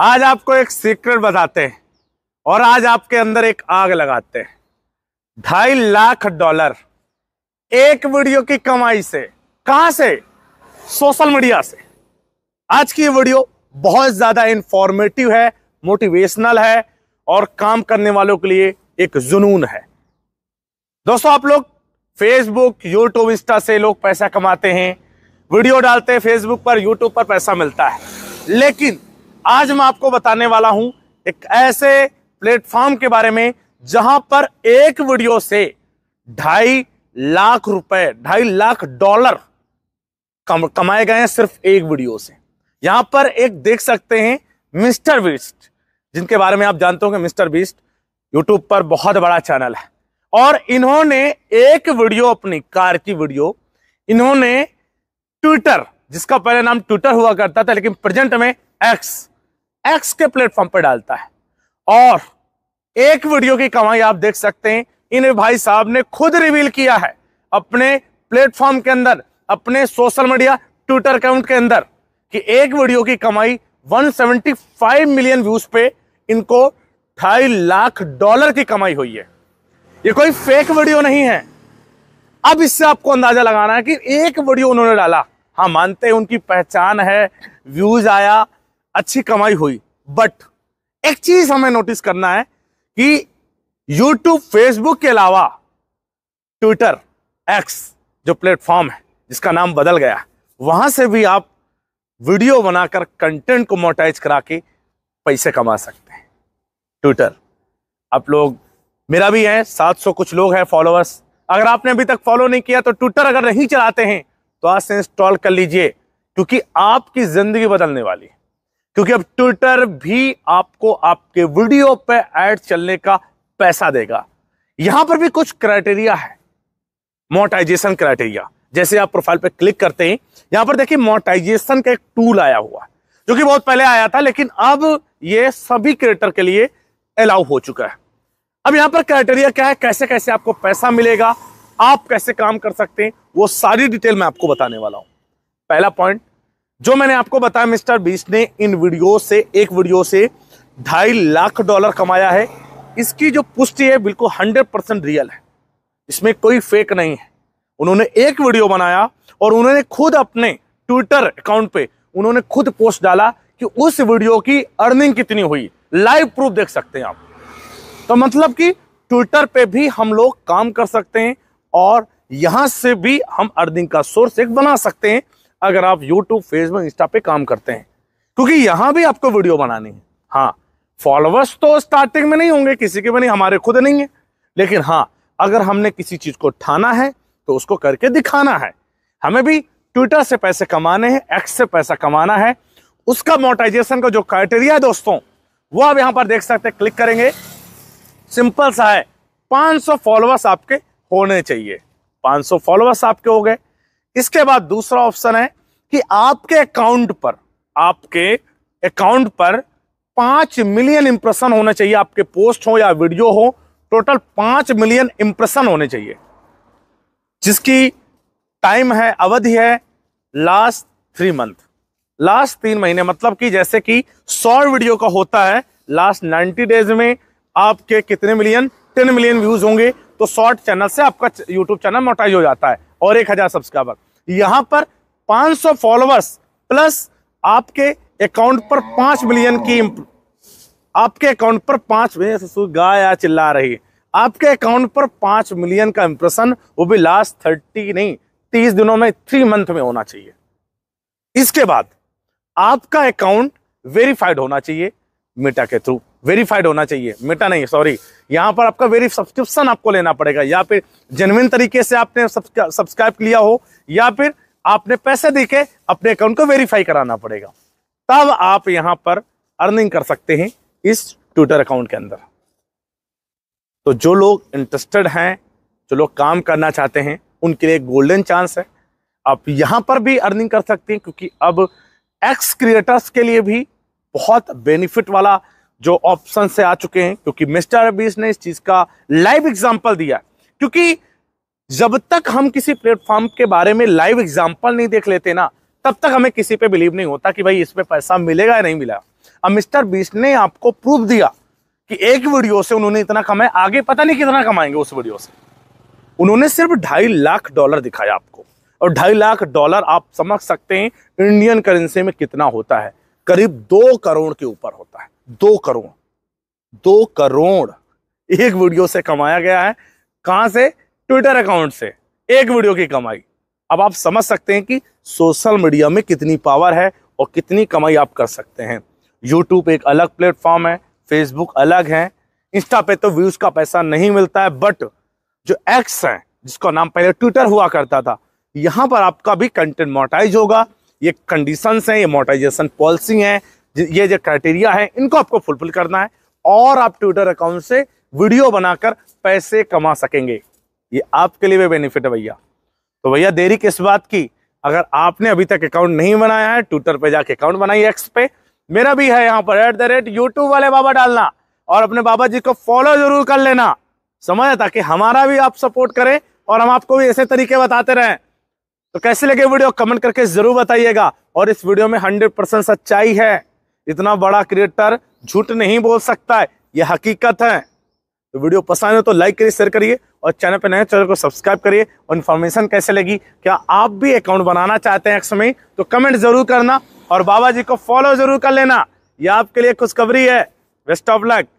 आज आपको एक सीक्रेट बताते हैं और आज आपके अंदर एक आग लगाते हैं ढाई लाख डॉलर एक वीडियो की कमाई से कहां से सोशल मीडिया से आज की वीडियो बहुत ज्यादा इंफॉर्मेटिव है मोटिवेशनल है और काम करने वालों के लिए एक जुनून है दोस्तों आप लोग फेसबुक यूट्यूब इंस्टा से लोग पैसा कमाते हैं वीडियो डालते हैं फेसबुक पर यूट्यूब पर पैसा मिलता है लेकिन आज मैं आपको बताने वाला हूं एक ऐसे प्लेटफॉर्म के बारे में जहां पर एक वीडियो से ढाई लाख रुपए ढाई लाख डॉलर कम, कमाए गए हैं सिर्फ एक वीडियो से यहां पर एक देख सकते हैं मिस्टर बीस्ट जिनके बारे में आप जानते होंगे मिस्टर बीस्ट यूट्यूब पर बहुत बड़ा चैनल है और इन्होंने एक वीडियो अपनी कार की वीडियो इन्होंने ट्विटर जिसका पहले नाम ट्विटर हुआ करता था लेकिन प्रेजेंट में एक्स एक्स के प्लेटफॉर्म पर डालता है और एक वीडियो की कमाई आप देख सकते हैं इन भाई साहब ने खुद रिवील किया है अपने प्लेटफॉर्म के अंदर अपने सोशल मीडिया ट्विटर अकाउंट के अंदर कि एक वीडियो की कमाई 175 मिलियन व्यूज पे इनको ढाई लाख डॉलर की कमाई हुई है ये कोई फेक वीडियो नहीं है अब इससे आपको अंदाजा लगाना है कि एक वीडियो उन्होंने डाला हाँ मानते हैं उनकी पहचान है व्यूज आया अच्छी कमाई हुई बट एक चीज हमें नोटिस करना है कि यूट्यूब फेसबुक के अलावा ट्विटर एक्स जो प्लेटफॉर्म है जिसका नाम बदल गया वहां से भी आप वीडियो बनाकर कंटेंट को मोटाइज करा के पैसे कमा सकते हैं ट्विटर आप लोग मेरा भी है 700 कुछ लोग हैं फॉलोअर्स अगर आपने अभी तक फॉलो नहीं किया तो ट्विटर अगर नहीं चलाते हैं तो आज से इंस्टॉल कर लीजिए क्योंकि आपकी जिंदगी बदलने वाली है क्योंकि अब ट्विटर भी आपको आपके वीडियो पे एड चलने का पैसा देगा यहां पर भी कुछ क्राइटेरिया है मोटाइजेशन क्राइटेरिया जैसे आप प्रोफाइल पे क्लिक करते हैं यहां पर देखिए मोटाइजेशन का एक टूल आया हुआ जो कि बहुत पहले आया था लेकिन अब यह सभी क्रिएटर के लिए अलाउ हो चुका है अब यहां पर क्राइटेरिया क्या है कैसे कैसे आपको पैसा मिलेगा आप कैसे काम कर सकते हैं वो सारी डिटेल मैं आपको बताने वाला हूं पहला पॉइंट जो मैंने आपको बताया मिस्टर बीस्ट ने इन वीडियो से एक वीडियो से ढाई लाख डॉलर कमाया है इसकी जो पुष्टि है बिल्कुल हंड्रेड परसेंट रियल है इसमें कोई फेक नहीं है उन्होंने एक वीडियो बनाया और उन्होंने खुद अपने ट्विटर अकाउंट पे उन्होंने खुद पोस्ट डाला कि उस वीडियो की अर्निंग कितनी हुई लाइव प्रूफ देख सकते हैं आप तो मतलब कि ट्विटर पे भी हम लोग काम कर सकते हैं और यहां से भी हम अर्निंग का सोर्स एक बना सकते हैं अगर आप यूट्यूब फेसबुक इंस्टा पे काम करते हैं क्योंकि यहां भी आपको वीडियो बनानी है हाँ फॉलोअर्स तो स्टार्टिंग में नहीं होंगे किसी के भी नहीं हमारे खुद नहीं है लेकिन हाँ अगर हमने किसी चीज़ को ठाना है तो उसको करके दिखाना है हमें भी ट्विटर से पैसे कमाने हैं एक्स से पैसा कमाना है उसका मोटाइजेशन का जो क्राइटेरिया है दोस्तों वो आप यहां पर देख सकते हैं क्लिक करेंगे सिंपल सा है 500 फॉलोअर्स आपके होने चाहिए 500 फॉलोअर्स आपके हो गए इसके बाद दूसरा ऑप्शन है कि आपके अकाउंट पर आपके अकाउंट पर पांच मिलियन इंप्रेशन होने चाहिए आपके पोस्ट हो या वीडियो हो टोटल पांच मिलियन इंप्रेशन होने चाहिए जिसकी टाइम है अवधि है लास्ट थ्री मंथ लास्ट तीन महीने मतलब कि जैसे कि सौ वीडियो का होता है लास्ट नाइन्टी डेज में आपके कितने मिलियन टेन मिलियन व्यूज होंगे तो शॉर्ट चैनल से आपका यूट्यूब चैनल मोटाइज हो जाता है और एक हजार सब्सक्राइबर यहां पर 500 फॉलोअर्स प्लस आपके अकाउंट पर पांच मिलियन की आपके अकाउंट पर पांच मिलियन गाय चिल्ला रही आपके अकाउंट पर पांच मिलियन का इंप्रेशन वो भी लास्ट थर्टी नहीं तीस दिनों में थ्री मंथ में होना चाहिए इसके बाद आपका अकाउंट वेरीफाइड होना चाहिए मीटा के थ्रू वेरीफाइड होना चाहिए मेटा नहीं सॉरी यहाँ पर आपका वेरी सब्सक्रिप्शन आपको लेना पड़ेगा या फिर जेनविन तरीके से आपने सब्सक्राइब लिया हो या फिर आपने पैसे देके अपने अकाउंट को वेरीफाई कराना पड़ेगा तब आप यहाँ पर अर्निंग कर सकते हैं इस ट्विटर अकाउंट के अंदर तो जो लोग इंटरेस्टेड हैं जो लोग काम करना चाहते हैं उनके लिए गोल्डन चांस है आप यहाँ पर भी अर्निंग कर सकते हैं क्योंकि अब एक्स क्रिएटर्स के लिए भी बहुत बेनिफिट वाला जो ऑप्शन से आ चुके हैं क्योंकि मिस्टर अबीस ने इस चीज का लाइव एग्जाम्पल दिया क्योंकि जब तक हम किसी प्लेटफॉर्म के बारे में लाइव एग्जाम्पल नहीं देख लेते ना तब तक हमें किसी पे बिलीव नहीं होता कि भाई इसमें पैसा मिलेगा या नहीं मिलेगा अब मिस्टर बीस ने आपको प्रूफ दिया कि एक वीडियो से उन्होंने इतना कमाया आगे पता नहीं कितना कमाएंगे उस वीडियो से उन्होंने सिर्फ ढाई लाख डॉलर दिखाया आपको और ढाई लाख डॉलर आप समझ सकते हैं इंडियन करेंसी में कितना होता है करीब दो करोड़ के ऊपर होता है दो करोड़ दो करोड़ एक वीडियो से कमाया गया है कहां से ट्विटर अकाउंट से एक वीडियो की कमाई अब आप समझ सकते हैं कि सोशल मीडिया में कितनी पावर है और कितनी कमाई आप कर सकते हैं यूट्यूब एक अलग प्लेटफॉर्म है फेसबुक अलग है इंस्टा पे तो व्यूज का पैसा नहीं मिलता है बट जो एक्स है जिसका नाम पहले ट्विटर हुआ करता था यहां पर आपका भी कंटेंट मोटाइज होगा ये कंडीशंस हैं ये मोटाइजेशन पॉलिसी हैं ये जो क्राइटेरिया है इनको आपको फुलफिल करना है और आप ट्विटर अकाउंट से वीडियो बनाकर पैसे कमा सकेंगे ये आपके लिए बेनिफिट है भैया तो भैया देरी किस बात की अगर आपने अभी तक अकाउंट नहीं बनाया है ट्विटर पे जाके अकाउंट बनाइए एक्स पे मेरा भी है यहाँ पर एट द रेट यूट्यूब वाले बाबा डालना और अपने बाबा जी को फॉलो जरूर कर लेना समझे ताकि हमारा भी आप सपोर्ट करें और हम आपको भी ऐसे तरीके बताते रहें तो कैसे लगे वीडियो कमेंट करके जरूर बताइएगा और इस वीडियो में हंड्रेड परसेंट सच्चाई है इतना बड़ा क्रिएटर झूठ नहीं बोल सकता है ये हकीकत है तो वीडियो पसंद है तो लाइक करिए शेयर करिए और चैनल पर नए चैनल को सब्सक्राइब करिए और इन्फॉर्मेशन कैसे लगी क्या आप भी अकाउंट बनाना चाहते हैं एक समय तो कमेंट जरूर करना और बाबा जी को फॉलो जरूर कर लेना यह आपके लिए खुशखबरी है बेस्ट ऑफ लक